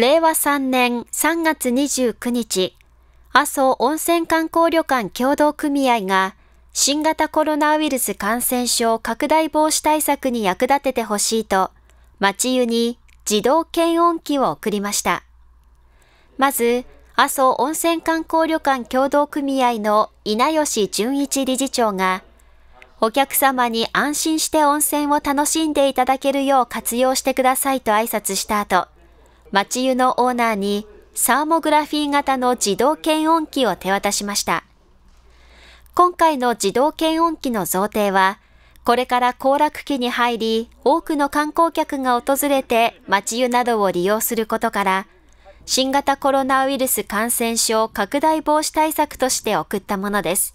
令和3年3月29日、阿蘇温泉観光旅館協同組合が新型コロナウイルス感染症拡大防止対策に役立ててほしいと、町湯に自動検温機を送りました。まず、阿蘇温泉観光旅館協同組合の稲吉純一理事長が、お客様に安心して温泉を楽しんでいただけるよう活用してくださいと挨拶した後、町湯のオーナーにサーモグラフィー型の自動検温器を手渡しました。今回の自動検温器の贈呈は、これから行楽期に入り、多くの観光客が訪れて町湯などを利用することから、新型コロナウイルス感染症拡大防止対策として送ったものです。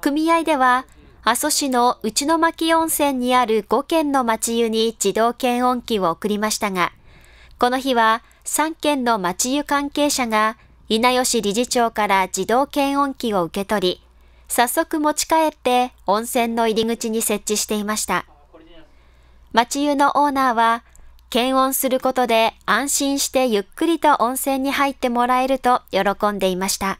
組合では、阿蘇市の内巻温泉にある5軒の町湯に自動検温器を送りましたが、この日は3県の町湯関係者が稲吉理事長から自動検温機を受け取り、早速持ち帰って温泉の入り口に設置していました。町湯のオーナーは、検温することで安心してゆっくりと温泉に入ってもらえると喜んでいました。